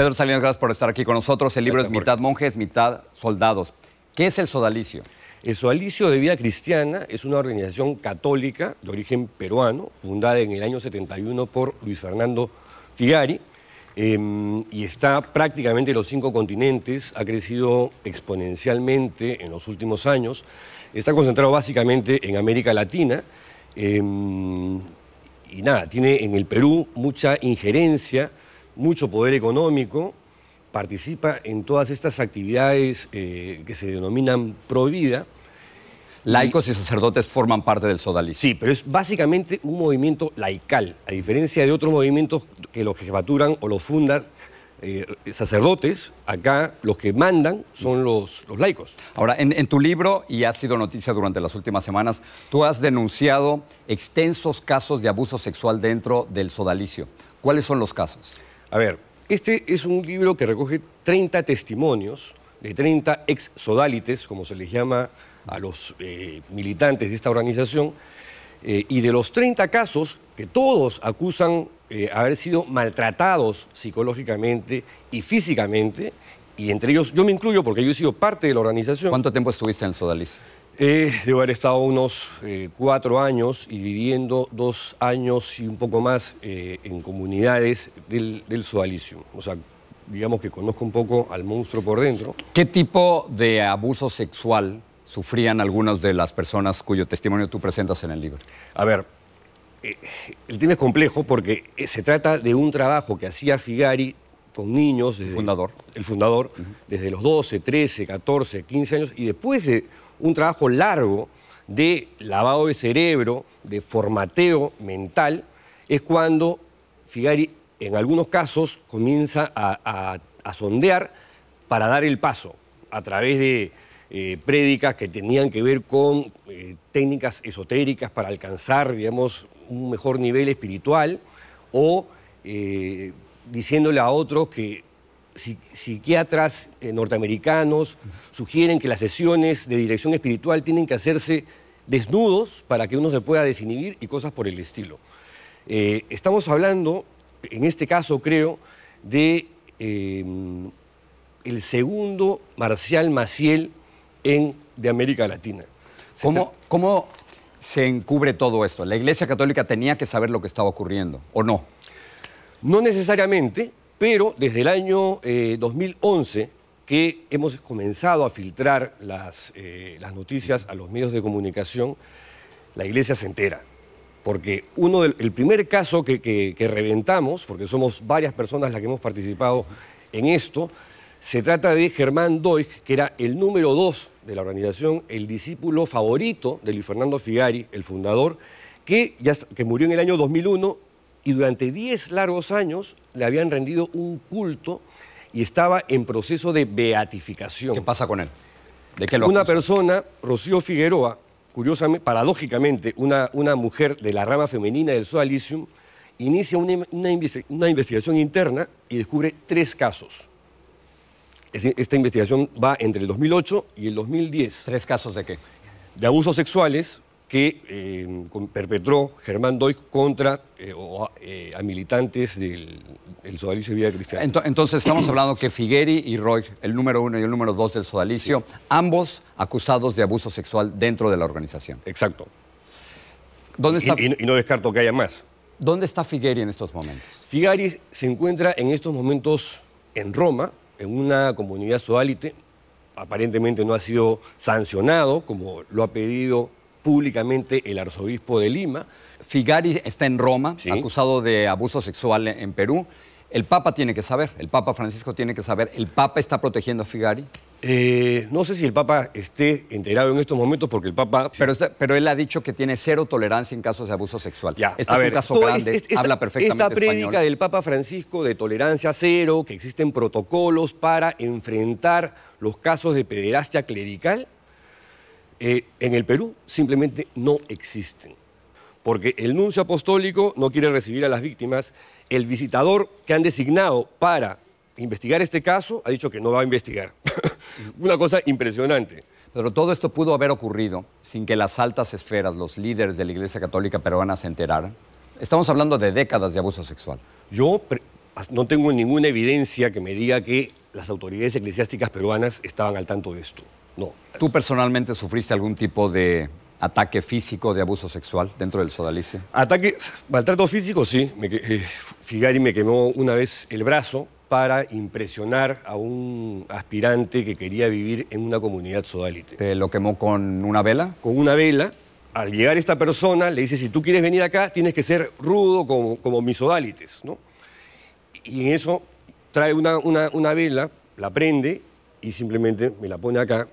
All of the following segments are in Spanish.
Pedro Salinas, gracias por estar aquí con nosotros. El libro es mitad monjes, mitad soldados. ¿Qué es el sodalicio? El Sodalicio de Vida Cristiana es una organización católica de origen peruano, fundada en el año 71 por Luis Fernando Figari, em, y está prácticamente en los cinco continentes, ha crecido exponencialmente en los últimos años, está concentrado básicamente en América Latina, em, y nada, tiene en el Perú mucha injerencia mucho poder económico, participa en todas estas actividades eh, que se denominan prohibida. Laicos y, sacerdotes forman parte del Sodalicio. Sí, pero es básicamente un movimiento laical, a diferencia de otros movimientos que los jefaturan o los fundan eh, sacerdotes, acá los que mandan son los, laicos. Ahora, en, tu libro, y ha sido noticia durante las últimas semanas, tú has denunciado extensos casos de abuso sexual dentro del sodalicio. ¿Cuáles son los casos? A ver, este es un libro que recoge 30 testimonios de 30 ex sodalites, como se les llama a los eh, militantes de esta organización, eh, y de los 30 casos que todos acusan eh, haber sido maltratados psicológicamente y físicamente, y entre ellos yo me incluyo porque yo he sido parte de la organización. ¿Cuánto tiempo estuviste en el eh, debo haber estado unos eh, cuatro años y viviendo dos años y un poco más eh, en comunidades del, Sodalicio. O sea, digamos que conozco un poco al monstruo por dentro. ¿Qué tipo de abuso sexual sufrían algunas de las personas cuyo testimonio tú presentas en el libro? A ver, el tema es complejo porque se trata de un trabajo que hacía Figari con niños. el fundador. El fundador, desde los 12, 13, 14, 15 años, y después de un trabajo largo de lavado de cerebro, de formateo mental, es cuando Figari, en algunos casos, comienza a, sondear para dar el paso a través de eh, prédicas que tenían que ver con eh, técnicas esotéricas para alcanzar, digamos, un mejor nivel espiritual o eh, diciéndole a otros que psiquiatras eh, norteamericanos sugieren que las sesiones de dirección espiritual tienen que hacerse desnudos para que uno se pueda desinhibir y cosas por el estilo. Eh, estamos hablando, en este caso creo, de em, el segundo Marcial Maciel en, de América Latina. ¿Cómo, ¿Cómo se encubre todo esto? ¿La Iglesia Católica tenía que saber lo que estaba ocurriendo o no? No necesariamente, pero desde el año 2011 eh, que hemos comenzado a filtrar las, eh, las, noticias a los medios de comunicación, la iglesia se entera. Porque uno del, el primer caso que, reventamos, porque somos varias personas las que hemos participado en esto, se trata de Germán Doig, que era el número dos de la organización, el discípulo favorito de Luis Fernando Figari, el fundador, que, ya, que murió en el año 2001 y durante 10 largos años le habían rendido un culto y estaba en proceso de beatificación. ¿Qué pasa con él? ¿De qué Una persona, Rocío Figueroa, curiosamente, paradójicamente, una, una mujer de la rama femenina del Soalicium, inicia una, una, investigación interna y descubre tres casos. Esta investigación va entre el 2008 y el 2010. ¿Tres casos de qué? De abusos sexuales, que eh, perpetró Germán Doig contra eh, eh, a militantes del el sodalicio de Vida Cristiana. Entonces estamos hablando que Figueri y Roy, el número uno y el número dos del sodalicio, ambos acusados de abuso sexual dentro de la organización. Exacto. ¿Dónde está... y, y no descarto que haya más. ¿Dónde está Figueri en estos momentos? Figueri se encuentra en estos momentos en Roma, en una comunidad sodalite. Aparentemente no ha sido sancionado, como lo ha pedido públicamente el arzobispo de Lima. Figari está en Roma, acusado de abuso sexual en Perú. El Papa tiene que saber, el Papa Francisco tiene que saber, ¿el Papa está protegiendo a Figari? Eh, no sé si el Papa esté enterado en estos momentos porque el Papa... Pero, él ha dicho que tiene cero tolerancia en casos de abuso sexual. Ya, este a es un caso grande, esta, habla Esta prédica del Papa Francisco de tolerancia cero, que existen protocolos para enfrentar los casos de pederastia clerical, eh, en el Perú simplemente no existen. Porque el nuncio apostólico no quiere recibir a las víctimas. El visitador que han designado para investigar este caso ha dicho que no va a investigar. Una cosa impresionante. Pero todo esto pudo haber ocurrido sin que las altas esferas, los líderes de la Iglesia Católica Peruana se enteraran. Estamos hablando de décadas de abuso sexual. Yo no tengo ninguna evidencia que me diga que las autoridades eclesiásticas peruanas estaban al tanto de esto. ¿Tú personalmente sufriste algún tipo de ataque físico, de abuso sexual dentro del sodalice? Ataque, maltrato físico, sí. Eh, Figari me quemó una vez el brazo para impresionar a un aspirante que quería vivir en una comunidad sodalite. lo quemó con una vela? Con una vela. Al llegar esta persona, le dice, si tú quieres venir acá, tienes que ser rudo como, mis sodalites, Y en eso trae una vela, la prende y simplemente me la pone acá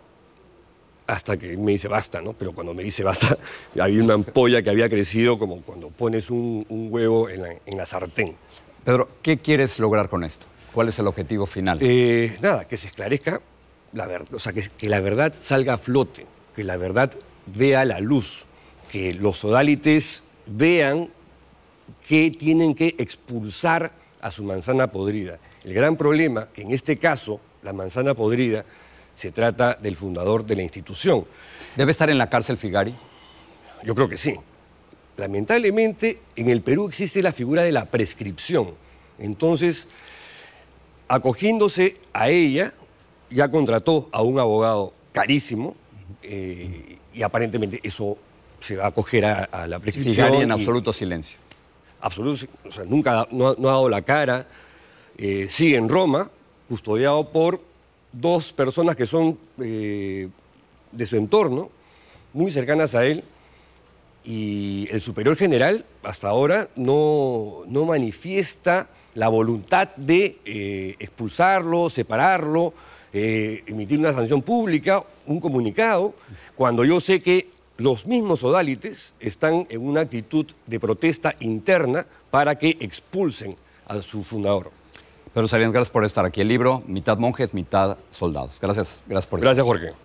hasta que me dice basta, ¿no? Pero cuando me dice basta, había una ampolla que había crecido como cuando pones un, huevo en la, sartén. Pedro, ¿qué quieres lograr con esto? ¿Cuál es el objetivo final? Eh, nada, que se esclarezca la verdad, o sea, que, la verdad salga a flote, que la verdad vea la luz, que los sodalites vean que tienen que expulsar a su manzana podrida. El gran problema, que en este caso, la manzana podrida, se trata del fundador de la institución. ¿Debe estar en la cárcel Figari? Yo creo que sí. Lamentablemente, en el Perú existe la figura de la prescripción. Entonces, acogiéndose a ella, ya contrató a un abogado carísimo eh, y aparentemente eso se va a acoger a, la prescripción. Figari en absoluto silencio. Absoluto, o sea, nunca ha dado la cara. Eh, sigue en Roma, custodiado por dos personas que son eh, de su entorno, muy cercanas a él, y el superior general hasta ahora no, manifiesta la voluntad de eh, expulsarlo, separarlo, eh, emitir una sanción pública, un comunicado, cuando yo sé que los mismos odalites están en una actitud de protesta interna para que expulsen a su fundador. Pero Salinas, gracias por estar aquí. El libro, mitad monjes, mitad soldados. Gracias, gracias por Gracias, Jorge.